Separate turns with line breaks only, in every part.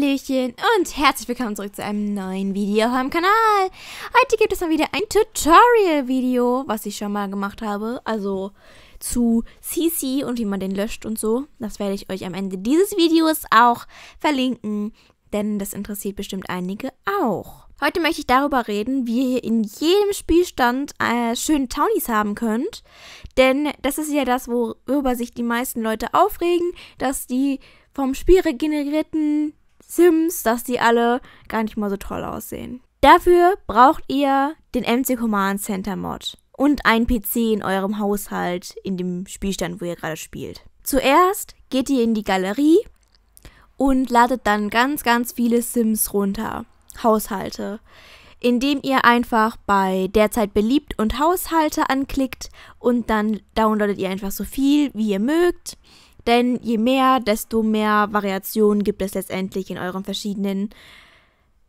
Hallöchen und herzlich willkommen zurück zu einem neuen Video auf meinem Kanal. Heute gibt es mal wieder ein Tutorial-Video, was ich schon mal gemacht habe, also zu CC und wie man den löscht und so. Das werde ich euch am Ende dieses Videos auch verlinken, denn das interessiert bestimmt einige auch. Heute möchte ich darüber reden, wie ihr in jedem Spielstand äh, schöne Townies haben könnt. Denn das ist ja das, worüber sich die meisten Leute aufregen, dass die vom Spiel regenerierten Sims, dass die alle gar nicht mal so toll aussehen. Dafür braucht ihr den MC Command Center Mod und einen PC in eurem Haushalt, in dem Spielstand, wo ihr gerade spielt. Zuerst geht ihr in die Galerie und ladet dann ganz, ganz viele Sims runter, Haushalte, indem ihr einfach bei derzeit beliebt und Haushalte anklickt und dann downloadet ihr einfach so viel, wie ihr mögt denn je mehr, desto mehr Variationen gibt es letztendlich in euren verschiedenen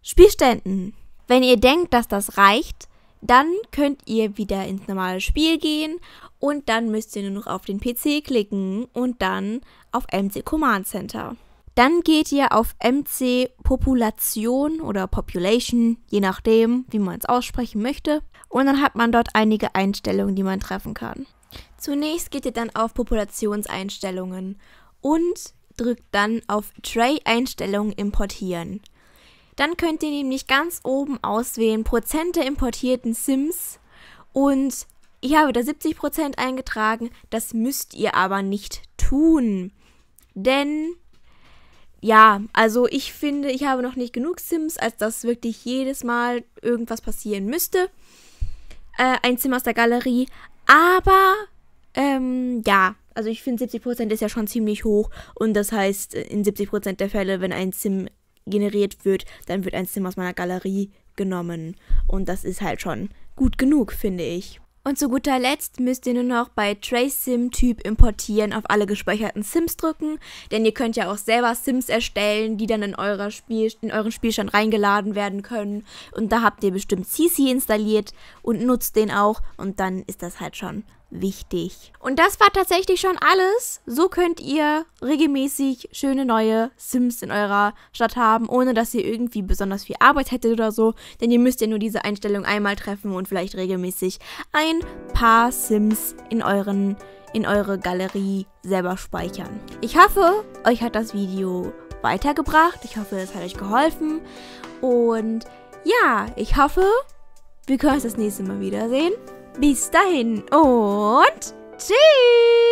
Spielständen. Wenn ihr denkt, dass das reicht, dann könnt ihr wieder ins normale Spiel gehen und dann müsst ihr nur noch auf den PC klicken und dann auf MC Command Center. Dann geht ihr auf MC Population oder Population, je nachdem, wie man es aussprechen möchte. Und dann hat man dort einige Einstellungen, die man treffen kann. Zunächst geht ihr dann auf Populationseinstellungen und drückt dann auf Tray Einstellungen importieren. Dann könnt ihr nämlich ganz oben auswählen Prozent der importierten Sims und ich habe da 70% eingetragen, das müsst ihr aber nicht tun. Denn ja, also ich finde, ich habe noch nicht genug Sims, als dass wirklich jedes Mal irgendwas passieren müsste. Äh, ein Zimmer aus der Galerie. Aber ähm, ja, also ich finde 70% ist ja schon ziemlich hoch und das heißt, äh, in 70% der Fälle, wenn ein Sim generiert wird, dann wird ein Sim aus meiner Galerie genommen. Und das ist halt schon gut genug, finde ich. Und zu guter Letzt müsst ihr nur noch bei tracesim Typ importieren auf alle gespeicherten Sims drücken, denn ihr könnt ja auch selber Sims erstellen, die dann in, eurer Spiel, in euren Spielstand reingeladen werden können. Und da habt ihr bestimmt CC installiert und nutzt den auch und dann ist das halt schon wichtig. Und das war tatsächlich schon alles. So könnt ihr regelmäßig schöne neue Sims in eurer Stadt haben, ohne dass ihr irgendwie besonders viel Arbeit hättet oder so. Denn ihr müsst ja nur diese Einstellung einmal treffen und vielleicht regelmäßig ein paar Sims in euren in eure Galerie selber speichern. Ich hoffe, euch hat das Video weitergebracht. Ich hoffe, es hat euch geholfen. Und ja, ich hoffe, wir können uns das nächste Mal wiedersehen. Bis dahin und tschüss!